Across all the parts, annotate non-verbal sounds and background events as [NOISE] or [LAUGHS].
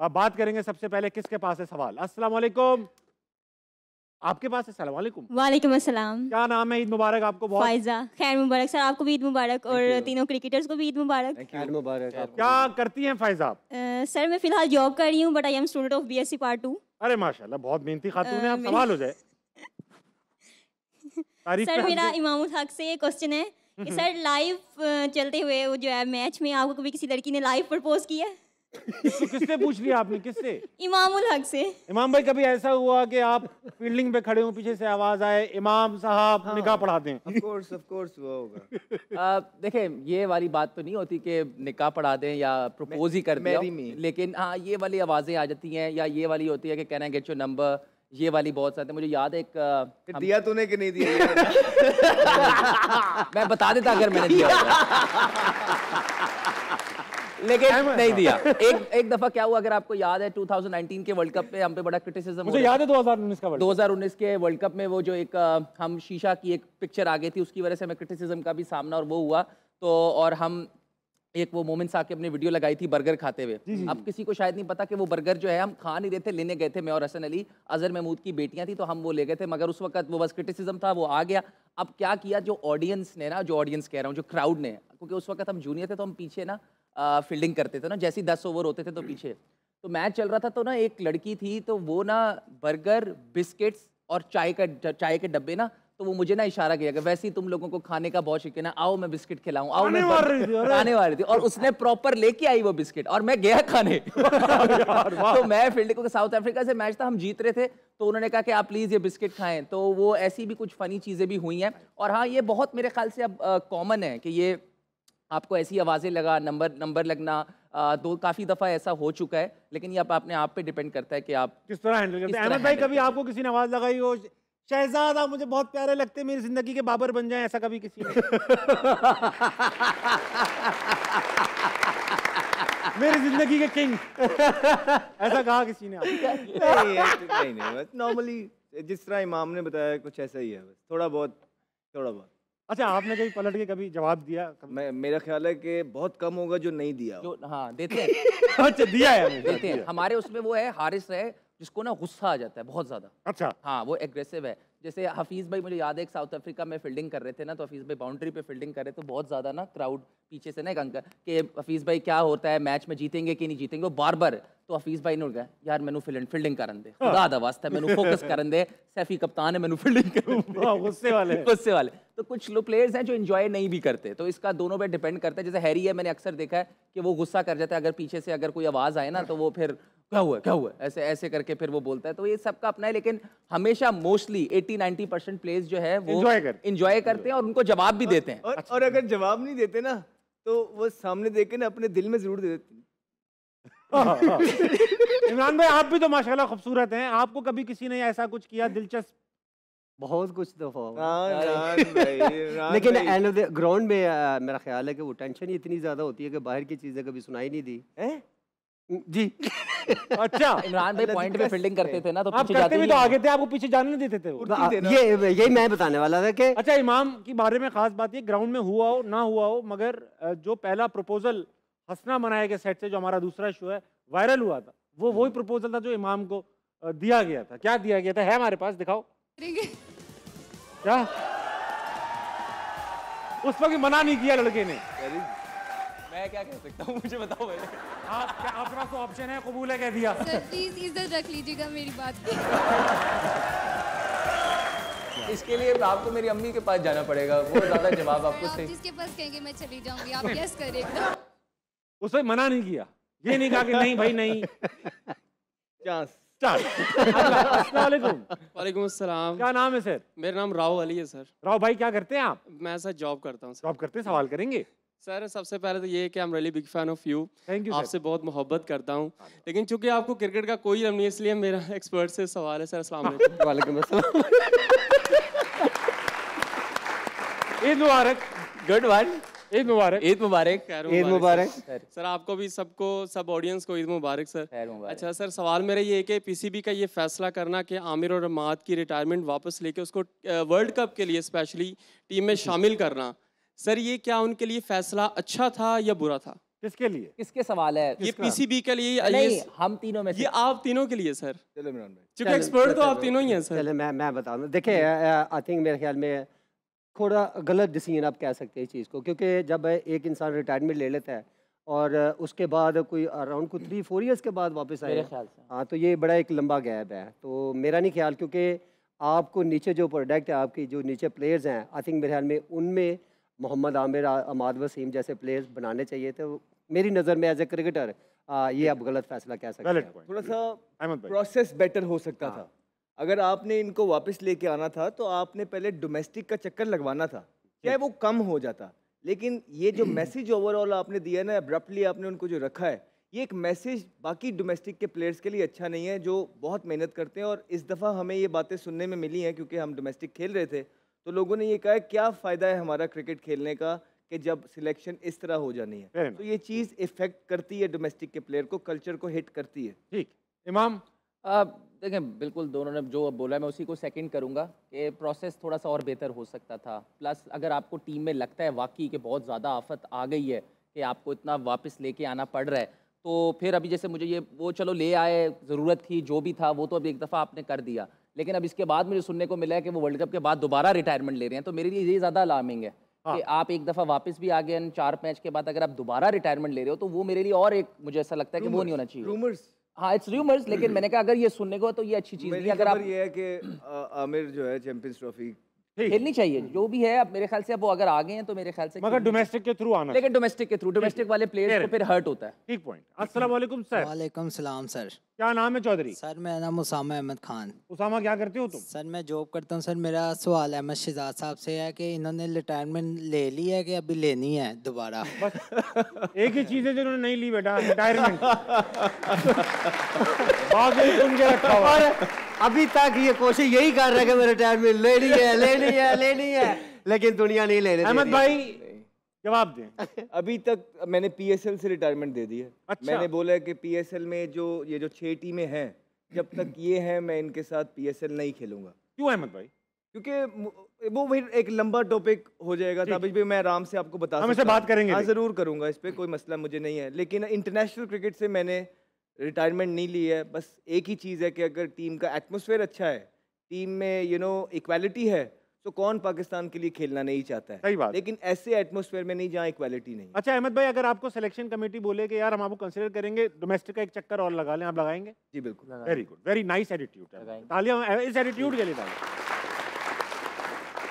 अब बात करेंगे सबसे पहले किसके पास है सवाल अस्सलाम वालेकुम आपके पास है सलाम वालेकुम वालेकुम अस्सलाम क्या नाम है ईद मुबारक आपको बहुत फायजा खैर मुबारक सर आपको भी ईद मुबारक और तीनों क्रिकेटर्स को भी ईद मुबारक खैर मुबारक क्या करती हैं फायजा आप सर मैं फिलहाल जॉब कर रही हूं but I am student of BSc part 2 अरे माशाल्लाह बहुत मेहनती खातून है आप सवाल हो जाए [LAUGHS] सर मेरा इमाम हक से क्वेश्चन है कि हम्म। सर लाइव चलते हुए वो जो है मैच में आपको कभी किसी लड़की ने लाइव प्रपोज किया है तो किससे पूछ लिया आपने किससे इमामुल हक से इमाम भाई कभी ऐसा हुआ कि आप फील्डिंग पे खड़े हो पीछे से आवाज आए इमाम साहब हाँ, निकाह पढ़ा दें ऑफ कोर्स ऑफ कोर्स वो होगा [LAUGHS] देखिए ये वाली बात तो नहीं होती कि निकाह पढ़ा दें या प्रपोज ही कर दें लेकिन हाँ ये वाली आवाज़ें आ जाती हैं या ये वाली होती है कि can I get your number ये वाली बहुत सारे मुझे याद एक हम... दिया तूने कि नहीं दिया [LAUGHS] मैं बता देता अगर मैंने दिया [LAUGHS] लेकिन नहीं दिया [LAUGHS] एक एक दफा क्या हुआ अगर आपको याद है 2019 के वर्ल्ड कप पे हम पे बड़ा क्रिटिसिज्म मुझे याद है 2019 का वर्ल्ड 2019 के वर्ल्ड कप में वो जो एक हम शीशा की एक पिक्चर आ गई थी उसकी वजह से हमें क्रिटिसिज्म का भी सामना और वो हुआ तो और हम एक वो मोमिन साहब की अपनी वीडियो लगाई थी बर्गर खाते हुए अब किसी को शायद नहीं पता कि वो बर्गर जो है हम खा नहीं रहे थे लेने गए थे मैं और हसन अली अजहर महमूद की बेटियां थी तो हम वो ले गए थे मगर उस वक्त वो बस क्रिटिसिज्म था वो आ गया अब क्या किया जो ऑडियंस ने ना जो ऑडियंस कह रहा हूँ जो क्राउड ने क्योंकि उस वक्त हम जूनियर थे तो हम पीछे ना फील्डिंग करते थे ना जैसे दस ओवर होते थे तो पीछे तो मैच चल रहा था तो ना एक लड़की थी तो वो ना बर्गर बिस्किट्स और चाय का चाय के डब्बे ना तो वो मुझे ना इशारा किया कि वैसे ही तुम लोगों को खाने का बहुत शौकीन है आओ मैं बिस्किट खिलाऊं आओ मैं खाने वाली थी और उसने प्रॉपर लेके आई वो बिस्किट और मैं गया खाने [LAUGHS] तो मैं फील्ड को साउथ अफ्रीका से मैच था हम जीत रहे थे तो उन्होंने कहा कि आप प्लीज़ ये बिस्किट खाएं तो वो ऐसी भी कुछ फ़नी चीज़ें भी हुई हैं और हाँ ये बहुत मेरे ख्याल से अब कॉमन है कि ये आपको ऐसी आवाज़ें लगा नंबर नंबर लगना आ, तो काफ़ी दफ़ा ऐसा हो चुका है लेकिन ये आप अपने आप पे डिपेंड करता है कि आप किस तरह हैंडल करते हैं अहमद भाई कभी आपको किसी ने आवाज़ लगाई हो शहजादा मुझे बहुत प्यारे लगते मेरी ज़िंदगी के बाबर बन जाए ऐसा कभी किसी ने [LAUGHS] मेरी जिंदगी के किंग ऐसा कहा किसी ने नहीं नहीं बस नॉर्मली जिस तरह इमाम ने बताया कुछ ऐसा ही है बस थोड़ा बहुत थोड़ा बहुत अच्छा आपने कभी पलट के कभी जवाब दिया मैं मेरा ख्याल है कि बहुत कम होगा जो नहीं दिया जो हाँ देते हैं [LAUGHS] अच्छा दिया है देते हैं हमारे उसमें वो है हारिस है जिसको ना गुस्सा आ जाता है बहुत ज़्यादा अच्छा हाँ वो एग्रेसिव है जैसे हफीज़ भाई मुझे याद है एक साउथ अफ्रीका में फील्डिंग कर रहे थे ना तो हफीज़ भाई बाउंड्री पे फील्डिंग कर रहे थे तो बहुत ज़्यादा ना क्राउड पीछे से ना एक अंकल के हफीज़ भाई क्या होता है मैच में जीतेंगे कि नहीं जीतेंगे वो बार बार तो हफीज़ भाई ने कहा यार मैनू फील्डिंग फील्डिंग करन दे हाँ। खुदा दा वास्ते मैनू फोकस करन दे सैफी कप्तान है मैनू फील्डिंग करन गुस्से वाले गुस्से वाले तो कुछ लोग प्लेयर्स हैं जो इन्जॉय नहीं भी करते तो इसका दोनों पे डिपेंड करता है जैसे हैरी है मैंने अक्सर देखा है कि वो गुस्सा कर जाता है अगर पीछे से अगर कोई आवाज़ आए ना तो वो फिर क्या हुआ क्या हुआ ऐसे ऐसे करके फिर वो बोलता है तो ये सबका अपना है लेकिन हमेशा मोस्टली 80 90 परसेंट प्लेयर्स जो है वो इंजॉय करते, करते हैं और उनको जवाब भी देते हैं और, अच्छा। और अगर जवाब नहीं देते ना तो वो सामने देख के ना अपने दिल में जरूर दे देते हैं हाँ, हाँ। [LAUGHS] इमरान भाई आप भी तो माशाल्लाह खूबसूरत हैं आपको कभी किसी ने ऐसा कुछ किया दिलचस्प बहुत कुछ तो हो हाँ, [LAUGHS] लेकिन एंड ऑफ द ग्राउंड में मेरा ख्याल है कि वो टेंशन ही इतनी ज़्यादा होती है कि बाहर की चीज़ें कभी सुनाई नहीं दी जी [LAUGHS] अच्छा इमरान भाई पॉइंट पे फील्डिंग करते थे ना तो आप करते भी तो आगे थे आपको पीछे जाने नहीं देते हाँ, थे ये यही मैं बताने वाला था कि अच्छा इमाम के बारे में खास बात ये ग्राउंड में हुआ हो ना हुआ हो मगर जो पहला प्रपोजल हंसना मनाया के सेट से जो हमारा दूसरा शो है वायरल हुआ था वो वही प्रपोजल हम्म। था जो इमाम को दिया गया था क्या दिया गया था है हमारे पास दिखाओ क्या उस पर मना नहीं किया लड़के ने मैं क्या कह सकता हूँ मुझे बताओ पहले आप क्या आपका तो ऑप्शन है कबूल है कह दिया सर प्लीज इज्जत रख लीजिएगा मेरी बात की [LAUGHS] इसके लिए आपको मेरी अम्मी के पास जाना पड़ेगा वो ज्यादा जवाब आपको जिसके पास कहेंगे मैं चली जाऊंगी आप यस करेगा उसने मना नहीं किया ये नहीं कहा कि नहीं भाई नहीं [LAUGHS] चांस क्या नाम है सर मेरा नाम राव अली है सर राव भाई क्या करते हैं आप मैं सर जॉब करता हूँ जॉब करते सवाल करेंगे सर सबसे पहले तो ये कि I am really big fan of you thank you आपसे बहुत मोहब्बत करता हूँ हाँ लेकिन चूंकि आपको क्रिकेट का कोई इलम नहीं इसलिए मेरा एक्सपर्ट से सवाल है सर अस्सलाम हाँ, वालेकुम अस्सलाम [LAUGHS] ईद मुबारक गुड वन ईद मुबारक ईद मुबारक ईद मुबारक सर आपको भी सबको सब ऑडियंस को ईद मुबारक सर अच्छा सर सवाल मेरा ये है कि पीसीबी का ये फैसला करना कि आमिर और अमाद की रिटायरमेंट वापस लेके उसको वर्ल्ड कप के लिए स्पेशली टीम में शामिल करना सर ये क्या उनके लिए फैसला अच्छा था या बुरा था किसके लिए किसके सवाल है ये पीसीबी के लिए नहीं हम तीनों में ये आप तीनों के लिए सर चलो इमरान भाई चूंकि एक्सपर्ट तो आप तीनों ही हैं सर चलो मैं मैं बता दूं देखिए आई थिंक मेरे ख्याल में थोड़ा गलत डिसीजन आप कह सकते हैं इस चीज़ को क्योंकि जब एक इंसान रिटायरमेंट ले लेता है और उसके बाद कोई अराउंड को थ्री फोर ईयर्स के बाद वापस आए हाँ तो ये बड़ा एक लंबा गैप है तो मेरा नहीं ख्याल क्योंकि आपको नीचे जो प्रोडक्ट है आपकी जो नीचे प्लेयर्स हैं आई थिंक मेरे ख्याल में उनमें मोहम्मद आमिर अमाद वसीम जैसे प्लेयर्स बनाने चाहिए तो मेरी नज़र में एज ए क्रिकेटर आ, ये आप गलत फैसला कह सकते हैं थोड़ा सा प्रोसेस बेटर हो सकता हाँ। था अगर आपने इनको वापस लेके आना था तो आपने पहले डोमेस्टिक का चक्कर लगवाना था क्या वो कम हो जाता लेकिन ये जो मैसेज ओवरऑल आपने दिया ना अब्रप्टली आपने उनको जो रखा है ये एक मैसेज बाकी डोमेस्टिक के प्लेयर्स के लिए अच्छा नहीं है जो बहुत मेहनत करते हैं और इस दफ़ा हमें ये बातें सुनने में मिली हैं क्योंकि हम डोमेस्टिक खेल रहे थे तो लोगों ने ये कहा क्या फ़ायदा है हमारा क्रिकेट खेलने का कि जब सिलेक्शन इस तरह हो जानी है तो ये चीज़ इफेक्ट करती है डोमेस्टिक के प्लेयर को कल्चर को हिट करती है ठीक इमाम देखें बिल्कुल दोनों ने जो बोला मैं उसी को सेकंड करूंगा कि प्रोसेस थोड़ा सा और बेहतर हो सकता था प्लस अगर आपको टीम में लगता है वाकई कि बहुत ज़्यादा आफत आ गई है कि आपको इतना वापस लेके आना पड़ रहा है तो फिर अभी जैसे मुझे ये वो चलो ले आए ज़रूरत थी जो भी था वो तो अभी एक दफ़ा आपने कर दिया लेकिन अब इसके बाद मुझे सुनने को मिला है कि वो वर्ल्ड कप के बाद दोबारा रिटायरमेंट ले रहे हैं तो मेरे लिए ये ज़्यादा अलार्मिंग है हाँ। कि आप एक दफ़ा वापस भी आ गए चार मैच के बाद अगर आप दोबारा रिटायरमेंट ले रहे हो तो वो मेरे लिए और एक मुझे ऐसा लगता है कि वो नहीं होना चाहिए हाँ इट्स र्यूमर्स लेकिन मैंने कहा अगर ये सुनने को तो ये अच्छी चीज नहीं अगर आप ये है कि आमिर जो है चैंपियंस ट्रॉफी खेलनी चाहिए जो भी है अब मेरे ख्याल से अब वो अगर आ गए हैं तो मेरे ख्याल से मगर डोमेस्टिक के थ्रू आना लेकिन डोमेस्टिक के थ्रू डोमेस्टिक वाले प्लेयर्स को फिर हर्ट होता है ठीक पॉइंट अस्सलाम वालेकुम सर वालेकुम सलाम सर क्या नाम है चौधरी सर मेरा नाम उसामा अहमद खान उसामा क्या करते हो तुम सर मैं जॉब करता हूँ सर मेरा सवाल अहमद शहजाद साहब से है कि इन्होंने रिटायरमेंट ले ली है कि अभी लेनी है दोबारा एक ही चीज़ है जिन्होंने नहीं ली बेटा रिटायरमेंट [LAUGHS] रखा हुआ अभी तक ये कोशिश यही कर रहे मेरे टाइम में लेनी है लेनी है लेनी है लेकिन दुनिया नहीं ले रही अहमद भाई जवाब दें [LAUGHS] अभी तक मैंने पीएसएल से रिटायरमेंट दे दी है अच्छा। मैंने बोला कि पीएसएल में जो ये जो छह टीमें हैं जब तक ये हैं मैं इनके साथ पीएसएल नहीं खेलूंगा क्यों अहमद भाई क्योंकि वो फिर एक लंबा टॉपिक हो जाएगा तभी भी मैं आराम से आपको बता हम इसे बात करेंगे हाँ जरूर करूंगा इस पर कोई मसला मुझे नहीं है लेकिन इंटरनेशनल क्रिकेट से मैंने रिटायरमेंट नहीं ली है बस एक ही चीज़ है कि अगर टीम का एटमोसफेयर अच्छा है टीम में यू नो इक्वालिटी है तो कौन पाकिस्तान के लिए खेलना नहीं चाहता है सही बात लेकिन ऐसे एटमोसफेयर में नहीं जहाँ इक्वालिटी नहीं अच्छा अहमद भाई अगर आपको सिलेक्शन कमेटी बोले कि यार हम आपको कंसिडर करेंगे डोमेस्टिक का एक चक्कर और लगा लें आप लगाएंगे जी बिल्कुल very good very nice attitude तालियां इस एटीट्यूड के लिए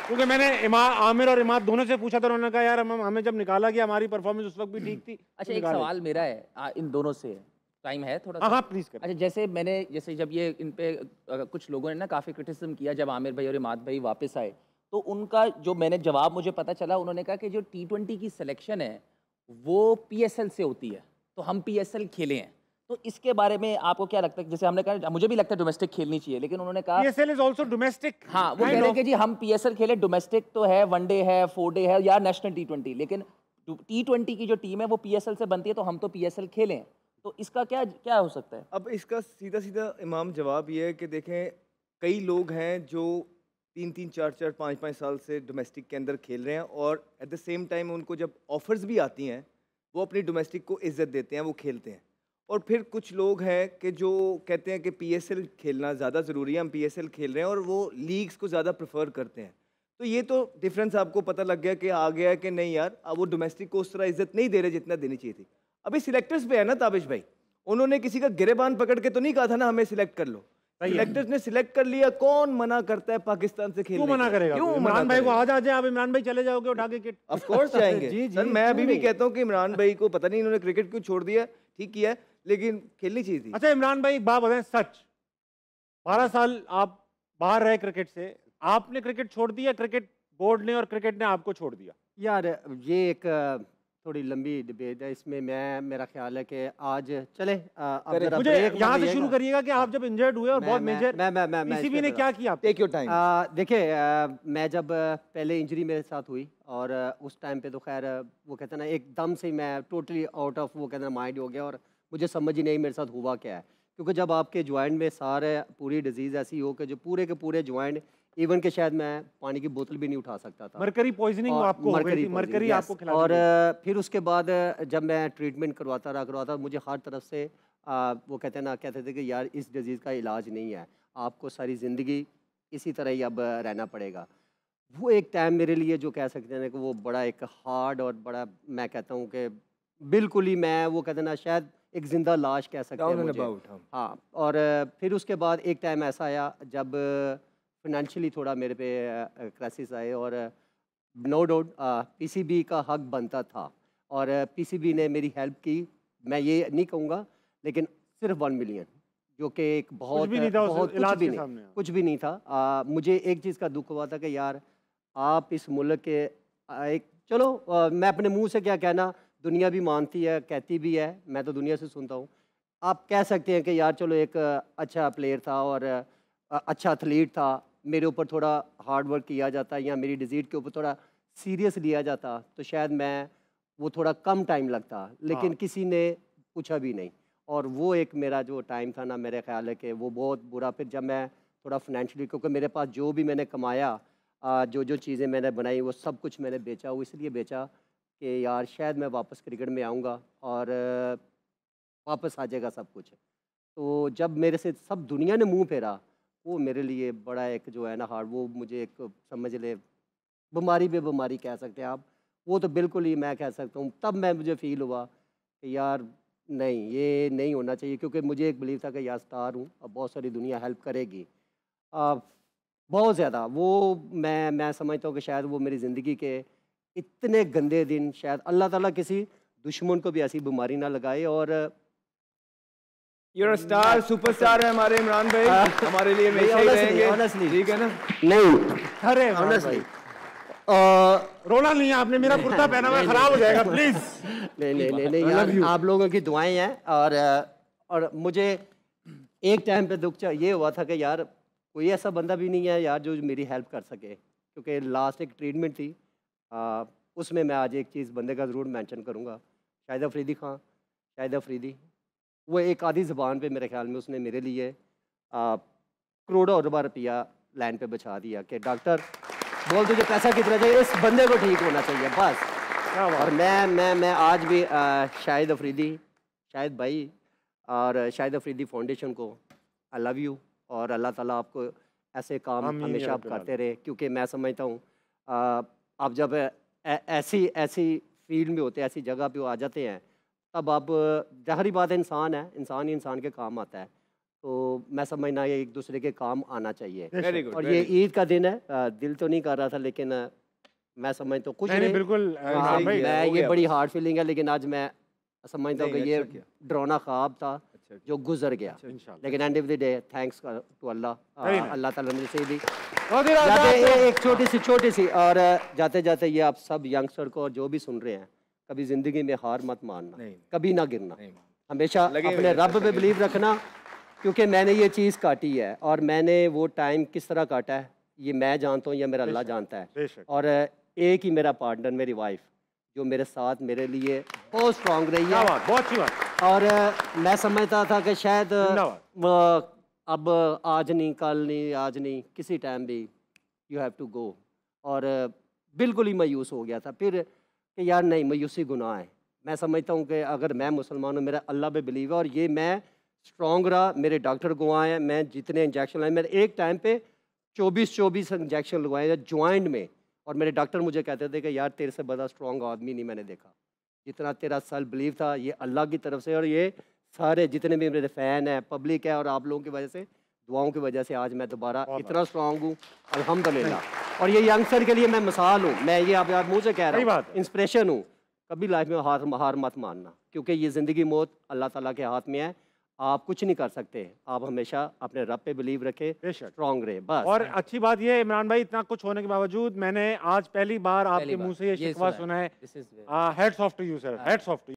क्योंकि मैंने इमा आमिर और इमाद दोनों से पूछा था उन्होंने कहा यार हम हमें जब निकाला गया हमारी परफॉर्मेंस उस वक्त भी हम्म। ठीक थी अच्छा तो एक सवाल मेरा है इन दोनों से टाइम है थोड़ा हाँ प्लीज हाँ, कर अच्छा जैसे मैंने जैसे जब ये इन पे कुछ लोगों ने ना काफ़ी क्रिटिसिज्म किया जब आमिर भाई और इमाद भाई वापस आए तो उनका जो मैंने जवाब मुझे पता चला उन्होंने कहा कि जो टी ट्वेंटी की सिलेक्शन है वो पी से होती है तो हम पी खेले हैं तो इसके बारे में आपको क्या लगता है जैसे हमने कहा मुझे भी लगता है डोमेस्टिक खेलनी चाहिए लेकिन उन्होंने कहा पीएसएल इज ऑल्सो डोमेस्टिक हाँ वो कह रहे हैं कि जी हम पीएसएल खेले डोमेस्टिक तो है वन डे है फोर डे है या नेशनल टी ट्वेंटी लेकिन टी ट्वेंटी की जो टीम है वो एल से बनती है तो हम तो एल खेलें तो इसका क्या क्या हो सकता है अब इसका सीधा सीधा इमाम जवाब ये है कि देखें कई लोग हैं जो तीन तीन चार चार पाँच पाँच साल से डोमेस्टिक के अंदर खेल रहे हैं और एट द सेम टाइम उनको जब ऑफ़र्स भी आती हैं वो अपनी डोमेस्टिक को इज़्ज़त देते हैं वो खेलते हैं और फिर कुछ लोग हैं कि जो कहते हैं कि पीएसएल खेलना ज़्यादा ज़रूरी है हम पीएसएल खेल रहे हैं और वो लीग्स को ज़्यादा प्रेफर करते हैं तो ये तो डिफरेंस आपको पता लग गया कि आ गया कि नहीं यार अब वो डोमेस्टिक को उस तरह इज़्ज़त नहीं दे रहे जितना देनी चाहिए थी अभी सिलेक्टर्स पे है ना ताबिश भाई उन्होंने किसी का गिरेबान पकड़ के तो नहीं कहा था ना हमें सिलेक्ट कर लो सिलेक्टर्स ने सिलेक्ट कर लिया कौन मना करता है पाकिस्तान से खेलने क्यों मना करेगा क्यों इमरान भाई को आज आ जाए आप इमरान भाई चले जाओगे उठा के किट ऑफ कोर्स जाएंगे [LAUGHS] जी, जी, सर मैं अभी भी कहता हूं कि इमरान भाई को पता नहीं इन्होंने क्रिकेट क्यों छोड़ दिया ठीक किया लेकिन खेलनी चाहिए थी अच्छा इमरान भाई एक बात बताए सच बारह साल आप बाहर रहे क्रिकेट से आपने क्रिकेट छोड़ दिया क्रिकेट बोर्ड ने और क्रिकेट ने आपको छोड़ दिया यार ये एक थोड़ी लंबी डिबेट है इसमें मैं मेरा ख्याल है कि आज चले यहाँ से शुरू करिएगा कि आप जब इंजर्ड हुए और बहुत मेजर मैं मैं मैं, मैं भी ने क्या किया टेक योर टाइम देखिए मैं जब पहले इंजरी मेरे साथ हुई और उस टाइम पे तो खैर वो कहते ना एकदम से मैं टोटली आउट ऑफ वो कहते हैं माइंड हो गया और मुझे समझ ही नहीं मेरे साथ हुआ क्या है क्योंकि जब आपके ज्वाइंट में सारे पूरी डिजीज़ ऐसी हो कि जो पूरे के पूरे ज्वाइंट इवन के शायद मैं पानी की बोतल भी नहीं उठा सकता था मरकरी पॉइजनिंग आपको मरकरी मरकरी आपको खिला और फिर उसके बाद जब मैं ट्रीटमेंट करवाता रहा करवाता मुझे हर तरफ से वो कहते ना कहते थे कि यार इस डिज़ीज़ का इलाज नहीं है आपको सारी ज़िंदगी इसी तरह ही अब रहना पड़ेगा वो एक टाइम मेरे लिए जो कह सकते हैं कि वो बड़ा एक हार्ड और बड़ा मैं कहता हूँ कि बिल्कुल ही मैं वो कहते ना शायद एक ज़िंदा लाश कह सकते हैं हाँ।, हाँ और फिर उसके बाद एक टाइम ऐसा आया जब फाइनेंशियली थोड़ा मेरे पे क्राइसिस आए और नो डाउट पीसीबी का हक बनता था और पीसीबी ने मेरी हेल्प की मैं ये नहीं कहूँगा लेकिन सिर्फ वन मिलियन जो कि एक बहुत भी नहीं था बहुत कुछ भी नहीं हाँ। कुछ भी नहीं था आ, मुझे एक चीज़ का दुख हुआ था कि यार आप इस मुल्क के एक चलो आ, मैं अपने मुंह से क्या कहना दुनिया भी मानती है कहती भी है मैं तो दुनिया से सुनता हूँ आप कह सकते हैं कि यार चलो एक अच्छा प्लेयर था और अच्छा एथलीट था मेरे ऊपर थोड़ा हार्ड वर्क किया जाता या मेरी डिजीज़ के ऊपर थोड़ा सीरियस लिया जाता तो शायद मैं वो थोड़ा कम टाइम लगता लेकिन हाँ। किसी ने पूछा भी नहीं और वो एक मेरा जो टाइम था ना मेरे ख्याल है कि वो बहुत बुरा फिर जब मैं थोड़ा फाइनेंशियली क्योंकि मेरे पास जो भी मैंने कमाया जो जो चीज़ें मैंने बनाई वो सब कुछ मैंने बेचा वो इसलिए बेचा कि यार शायद मैं वापस क्रिकेट में आऊँगा और वापस आ जाएगा सब कुछ तो जब मेरे से सब दुनिया ने मुंह फेरा वो मेरे लिए बड़ा एक जो है ना हार्ड वो मुझे एक समझ ले बीमारी बे बीमारी कह सकते हैं आप वो तो बिल्कुल ही मैं कह सकता हूँ तब मैं मुझे फील हुआ कि यार नहीं ये नहीं होना चाहिए क्योंकि मुझे एक बिलीव था कि यार स्टार हूँ अब बहुत सारी दुनिया हेल्प करेगी आ, बहुत ज़्यादा वो मैं मैं समझता हूँ कि शायद वो मेरी ज़िंदगी के इतने गंदे दिन शायद अल्लाह ताला किसी दुश्मन को भी ऐसी बीमारी ना लगाए और आर स्टार सुपरस्टार है हमारे इमरान भाई हाँ। हमारे लिए हमेशा ही रहेंगे ठीक है ना नहीं अरे ऑनेस्टली रोना नहीं है आपने मेरा कुर्ता पहना हुआ खराब हो जाएगा प्लीज नहीं नहीं नहीं नहीं यार आप लोगों की दुआएं हैं और और मुझे एक टाइम पे दुख ये हुआ था कि यार कोई ऐसा बंदा भी नहीं है यार जो मेरी हेल्प कर सके क्योंकि लास्ट एक ट्रीटमेंट थी उसमें मैं आज एक चीज़ बंदे का ज़रूर मेंशन करूँगा शाहिद अफरीदी खां शाहिद अफरीदी वो एक आधी ज़बान पे मेरे ख्याल में उसने मेरे लिए करोड़ों अरबा रुपया लैंड पे बचा दिया कि डॉक्टर बोल दीजिए पैसा कितना चाहिए इस बंदे को ठीक होना चाहिए बस और मैं मैं मैं आज भी शाहिद अफरीदी शाहिद भाई और शाहिद अफरीदी फाउंडेशन को आई लव यू और अल्लाह ताला आपको ऐसे काम हमेशा आप करते रहे क्योंकि मैं समझता हूँ आप जब ऐसी ऐसी फील्ड में होते ऐसी जगह वो आ जाते हैं तब आप जहरी बात इंसान है इंसान ही इंसान के काम आता है तो मैं समझना ये एक दूसरे के काम आना चाहिए good, और ये ईद का दिन है दिल तो नहीं कर रहा था लेकिन मैं समझ तो कुछ नहीं, बिल्कुल हाँ, मैं ये बड़ी हार्ड फीलिंग है लेकिन आज मैं समझता हूँ कि अच्छा ये ड्रोना ख्वाब था अच्छा जो गुजर गया अच्छा, लेकिन end of the day thanks to अल्लाह अल्लाह ताला ने सही दी एक छोटी सी छोटी सी और जाते जाते ये आप सब यंगस्टर को और जो भी सुन रहे हैं कभी ज़िंदगी में हार मत मानना कभी ना गिरना हमेशा अपने रब पे बिलीव रखना क्योंकि मैंने ये चीज़ काटी है और मैंने वो टाइम किस तरह काटा है ये मैं जानता हूँ या मेरा अल्लाह जानता है और एक ही मेरा पार्टनर मेरी वाइफ जो मेरे साथ मेरे लिए बहुत स्ट्रांग रही है बहुत ही और मैं समझता था कि शायद अब आज नहीं कल नहीं आज नहीं किसी टाइम भी यू हैव टू गो और बिल्कुल ही मायूस हो गया था फिर कि यार नहीं मायूसी गुनाह है मैं समझता हूँ कि अगर मैं मुसलमान हूँ मेरा अल्लाह पे बिलीव है और ये मैं स्ट्रॉन्ग रहा मेरे डॉक्टर गुआ है मैं जितने इंजेक्शन लगाए मेरे एक टाइम पे चौबीस चौबीस इंजेक्शन लगवाए ज्वाइंट में और मेरे डॉक्टर मुझे कहते थे कि यार तेरे से बड़ा स्ट्रॉन्ग आदमी नहीं मैंने देखा जितना तेरा सल बिलीव था ये अल्लाह की तरफ से और ये सारे जितने भी मेरे फ़ैन हैं पब्लिक है और आप लोगों की वजह से दुआओं की वजह से आज मैं दोबारा इतना स्ट्रांग हूँ अलहमदिल्ला और ये यंगस्टर के लिए मैं मिसाल हूँ मैं ये आप यार मुझे कह रहा हूँ इंस्परेशन हूँ कभी लाइफ में हार हार मत मानना क्योंकि ये ज़िंदगी मौत अल्लाह ताला के हाथ में है आप कुछ नहीं कर सकते आप हमेशा अपने रब पे बिलीव रखे स्ट्रॉन्ग रहे बस और अच्छी बात यह इमरान भाई इतना कुछ होने के बावजूद मैंने आज पहली बार आपके मुंह से ये सुना है